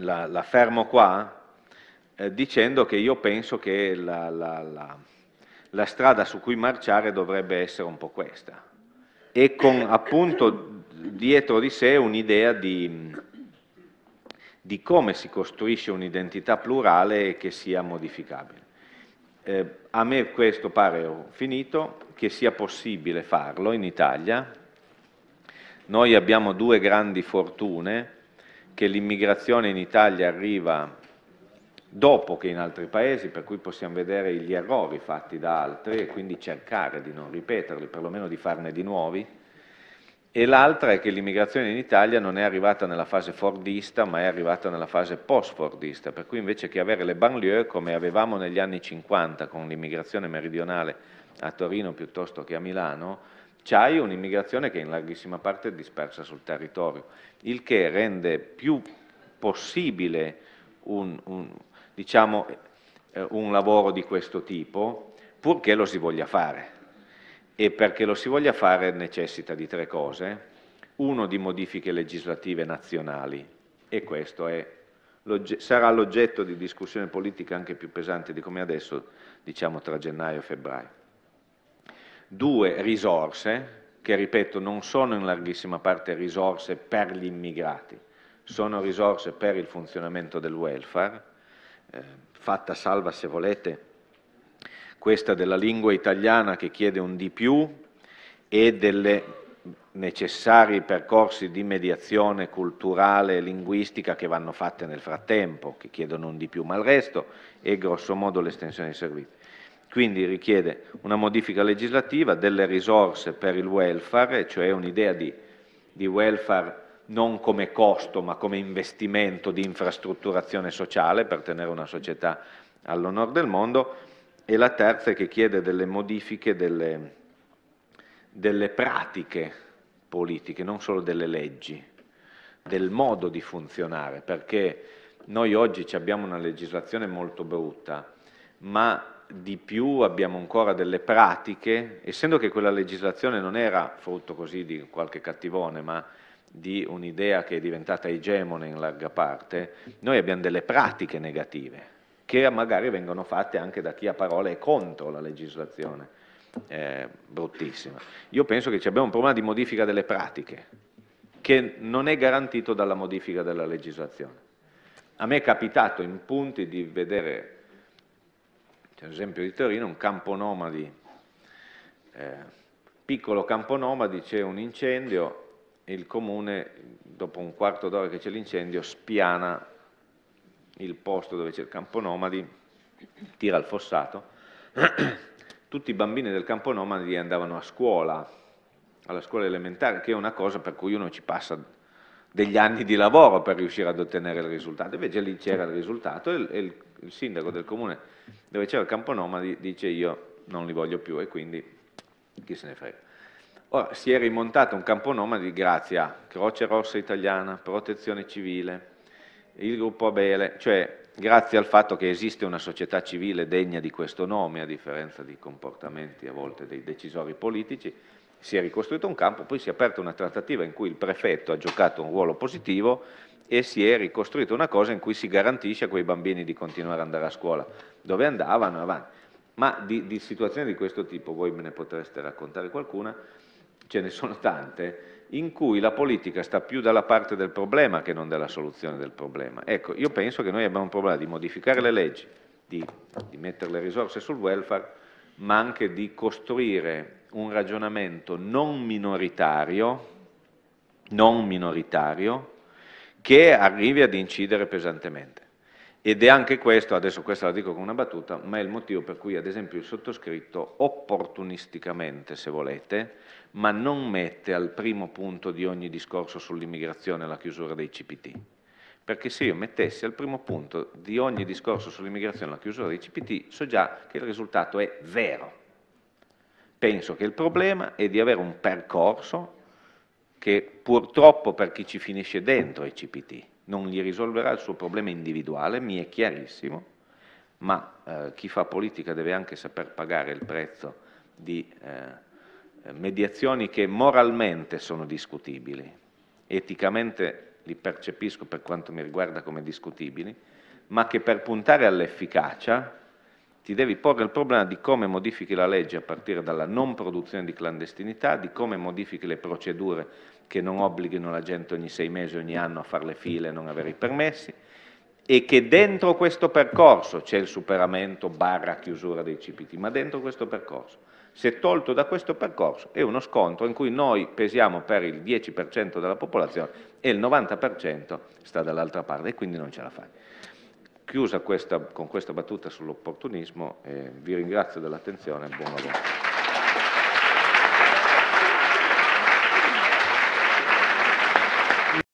la, la fermo qua eh, dicendo che io penso che la, la, la strada su cui marciare dovrebbe essere un po' questa e con appunto dietro di sé un'idea di, di come si costruisce un'identità plurale che sia modificabile. Eh, a me questo pare, ho finito, che sia possibile farlo in Italia. Noi abbiamo due grandi fortune, che l'immigrazione in Italia arriva dopo che in altri paesi, per cui possiamo vedere gli errori fatti da altri e quindi cercare di non ripeterli, perlomeno di farne di nuovi. E l'altra è che l'immigrazione in Italia non è arrivata nella fase fordista, ma è arrivata nella fase post-fordista, per cui invece che avere le banlieue come avevamo negli anni 50 con l'immigrazione meridionale a Torino piuttosto che a Milano, c'hai un'immigrazione che in larghissima parte è dispersa sul territorio, il che rende più possibile un, un, diciamo, eh, un lavoro di questo tipo, purché lo si voglia fare. E perché lo si voglia fare necessita di tre cose. Uno di modifiche legislative nazionali, e questo è, sarà l'oggetto di discussione politica anche più pesante di come adesso, diciamo tra gennaio e febbraio due risorse che, ripeto, non sono in larghissima parte risorse per gli immigrati, sono risorse per il funzionamento del welfare, eh, fatta salva se volete questa della lingua italiana che chiede un di più e delle necessari percorsi di mediazione culturale e linguistica che vanno fatte nel frattempo, che chiedono un di più, ma il resto è grossomodo l'estensione dei servizi. Quindi richiede una modifica legislativa, delle risorse per il welfare, cioè un'idea di, di welfare non come costo ma come investimento di infrastrutturazione sociale per tenere una società all'onore del mondo e la terza è che chiede delle modifiche delle, delle pratiche politiche, non solo delle leggi, del modo di funzionare, perché noi oggi abbiamo una legislazione molto brutta, ma di più abbiamo ancora delle pratiche, essendo che quella legislazione non era frutto così di qualche cattivone, ma di un'idea che è diventata egemone in larga parte, noi abbiamo delle pratiche negative che magari vengono fatte anche da chi a parole è contro la legislazione eh, bruttissima. Io penso che ci abbiamo un problema di modifica delle pratiche che non è garantito dalla modifica della legislazione. A me è capitato in punti di vedere c'è un esempio di Torino, un campo nomadi, eh, piccolo campo nomadi, c'è un incendio, e il comune, dopo un quarto d'ora che c'è l'incendio, spiana il posto dove c'è il campo nomadi, tira il fossato. Tutti i bambini del campo nomadi andavano a scuola, alla scuola elementare, che è una cosa per cui uno ci passa degli anni di lavoro per riuscire ad ottenere il risultato. Invece lì c'era il risultato e il il sindaco del comune dove c'era il campo nomadi dice io non li voglio più e quindi chi se ne frega. Ora si è rimontato un campo nomadi grazie a Croce Rossa Italiana, Protezione Civile, il gruppo Abele, cioè grazie al fatto che esiste una società civile degna di questo nome, a differenza di comportamenti a volte dei decisori politici, si è ricostruito un campo, poi si è aperta una trattativa in cui il prefetto ha giocato un ruolo positivo, e si è ricostruita una cosa in cui si garantisce a quei bambini di continuare ad andare a scuola, dove andavano avanti. Ma di, di situazioni di questo tipo, voi me ne potreste raccontare qualcuna, ce ne sono tante, in cui la politica sta più dalla parte del problema che non della soluzione del problema. Ecco, io penso che noi abbiamo un problema di modificare le leggi, di, di mettere le risorse sul welfare, ma anche di costruire un ragionamento non minoritario, non minoritario che arrivi ad incidere pesantemente. Ed è anche questo, adesso questa la dico con una battuta, ma è il motivo per cui ad esempio il sottoscritto opportunisticamente, se volete, ma non mette al primo punto di ogni discorso sull'immigrazione la chiusura dei CPT. Perché se io mettessi al primo punto di ogni discorso sull'immigrazione la chiusura dei CPT, so già che il risultato è zero. Penso che il problema è di avere un percorso che purtroppo per chi ci finisce dentro ai CPT non gli risolverà il suo problema individuale, mi è chiarissimo, ma eh, chi fa politica deve anche saper pagare il prezzo di eh, mediazioni che moralmente sono discutibili, eticamente li percepisco per quanto mi riguarda come discutibili, ma che per puntare all'efficacia ti devi porre il problema di come modifichi la legge a partire dalla non produzione di clandestinità, di come modifichi le procedure che non obblighino la gente ogni sei mesi, ogni anno a fare le file e non avere i permessi, e che dentro questo percorso c'è il superamento barra chiusura dei CPT, ma dentro questo percorso. Se tolto da questo percorso è uno scontro in cui noi pesiamo per il 10% della popolazione e il 90% sta dall'altra parte e quindi non ce la fai chiusa questa, con questa battuta sull'opportunismo, eh, vi ringrazio dell'attenzione e buon lavoro.